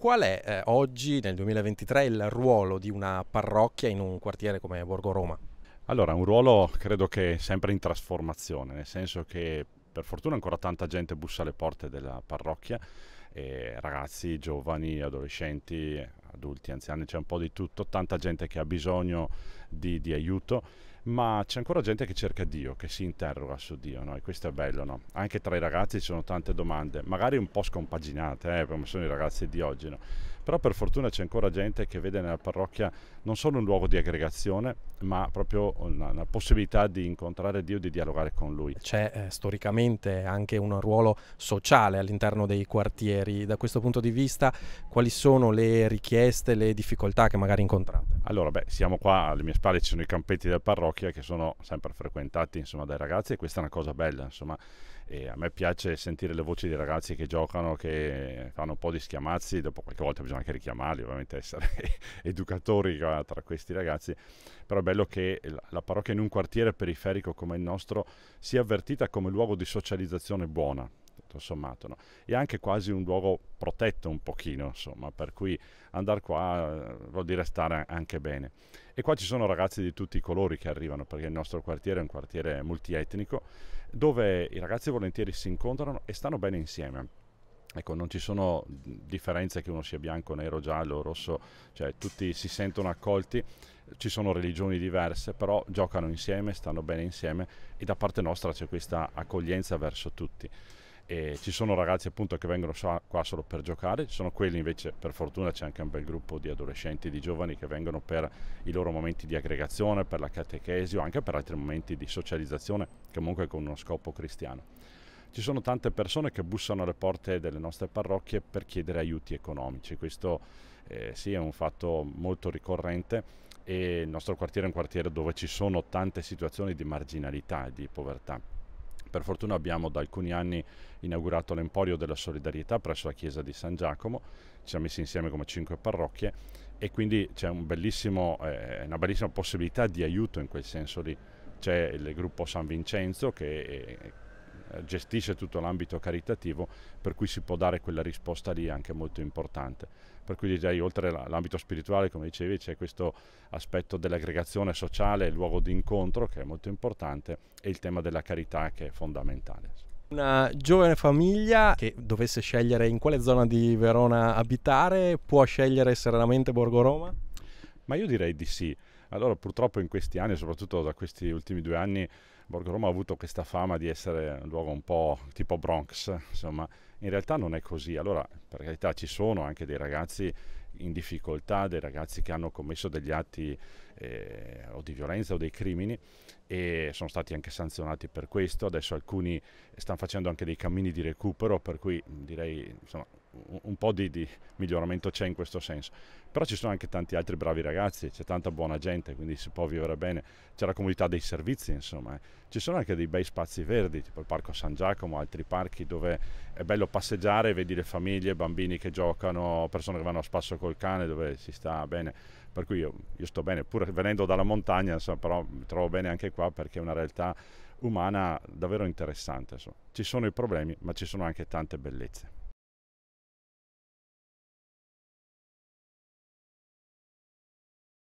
Qual è eh, oggi, nel 2023, il ruolo di una parrocchia in un quartiere come Borgo Roma? Allora, un ruolo credo che sempre in trasformazione, nel senso che per fortuna ancora tanta gente bussa alle porte della parrocchia, eh, ragazzi, giovani, adolescenti, adulti, anziani, c'è un po' di tutto, tanta gente che ha bisogno di, di aiuto, ma c'è ancora gente che cerca Dio, che si interroga su Dio, no? e questo è bello. No? Anche tra i ragazzi ci sono tante domande, magari un po' scompaginate, eh, come sono i ragazzi di oggi, no? però per fortuna c'è ancora gente che vede nella parrocchia non solo un luogo di aggregazione, ma proprio una, una possibilità di incontrare Dio, di dialogare con Lui. C'è eh, storicamente anche un ruolo sociale all'interno dei quartieri, da questo punto di vista quali sono le richieste, le difficoltà che magari incontrate? Allora, beh, siamo qua alle mie principale ci sono i campetti della parrocchia che sono sempre frequentati insomma, dai ragazzi e questa è una cosa bella insomma e a me piace sentire le voci dei ragazzi che giocano che fanno un po' di schiamazzi dopo qualche volta bisogna anche richiamarli ovviamente essere educatori ah, tra questi ragazzi però è bello che la parrocchia in un quartiere periferico come il nostro sia avvertita come luogo di socializzazione buona tutto sommato. No? E anche quasi un luogo protetto un pochino, insomma, per cui andare qua eh, vuol dire stare anche bene. E qua ci sono ragazzi di tutti i colori che arrivano, perché il nostro quartiere è un quartiere multietnico, dove i ragazzi volentieri si incontrano e stanno bene insieme. Ecco, non ci sono differenze che uno sia bianco, nero, giallo, rosso, cioè tutti si sentono accolti, ci sono religioni diverse, però giocano insieme, stanno bene insieme e da parte nostra c'è questa accoglienza verso tutti. E ci sono ragazzi appunto che vengono qua solo per giocare, ci sono quelli invece per fortuna c'è anche un bel gruppo di adolescenti di giovani che vengono per i loro momenti di aggregazione, per la catechesi o anche per altri momenti di socializzazione comunque con uno scopo cristiano. Ci sono tante persone che bussano alle porte delle nostre parrocchie per chiedere aiuti economici, questo eh, sì è un fatto molto ricorrente e il nostro quartiere è un quartiere dove ci sono tante situazioni di marginalità e di povertà per fortuna abbiamo da alcuni anni inaugurato l'Emporio della Solidarietà presso la chiesa di San Giacomo, ci siamo messi insieme come cinque parrocchie e quindi c'è un eh, una bellissima possibilità di aiuto in quel senso lì. C'è il gruppo San Vincenzo che eh, eh, gestisce tutto l'ambito caritativo, per cui si può dare quella risposta lì anche molto importante. Per cui direi, oltre all'ambito spirituale, come dicevi, c'è questo aspetto dell'aggregazione sociale, il luogo di incontro che è molto importante e il tema della carità che è fondamentale. Una giovane famiglia che dovesse scegliere in quale zona di Verona abitare può scegliere serenamente Borgo Roma? Ma io direi di sì. Allora purtroppo in questi anni, soprattutto da questi ultimi due anni, Borgo Roma ha avuto questa fama di essere un luogo un po' tipo Bronx, insomma, in realtà non è così. Allora, per carità, ci sono anche dei ragazzi in difficoltà, dei ragazzi che hanno commesso degli atti eh, o di violenza o dei crimini e sono stati anche sanzionati per questo. Adesso alcuni stanno facendo anche dei cammini di recupero, per cui direi insomma, un, un po' di, di, miglioramento c'è in questo senso. Però ci sono anche tanti altri bravi ragazzi, c'è tanta buona gente, quindi si può vivere bene. C'è la comunità dei servizi, insomma. Eh. Ci sono anche dei bei spazi verdi, tipo il Parco San Giacomo, altri parchi dove è bello passeggiare, vedi le famiglie, bambini che giocano, persone che vanno a spasso col cane, dove si sta bene per cui io, io sto bene, pur venendo dalla montagna, insomma, però mi trovo bene anche qua perché è una realtà umana davvero interessante. Insomma. Ci sono i problemi, ma ci sono anche tante bellezze.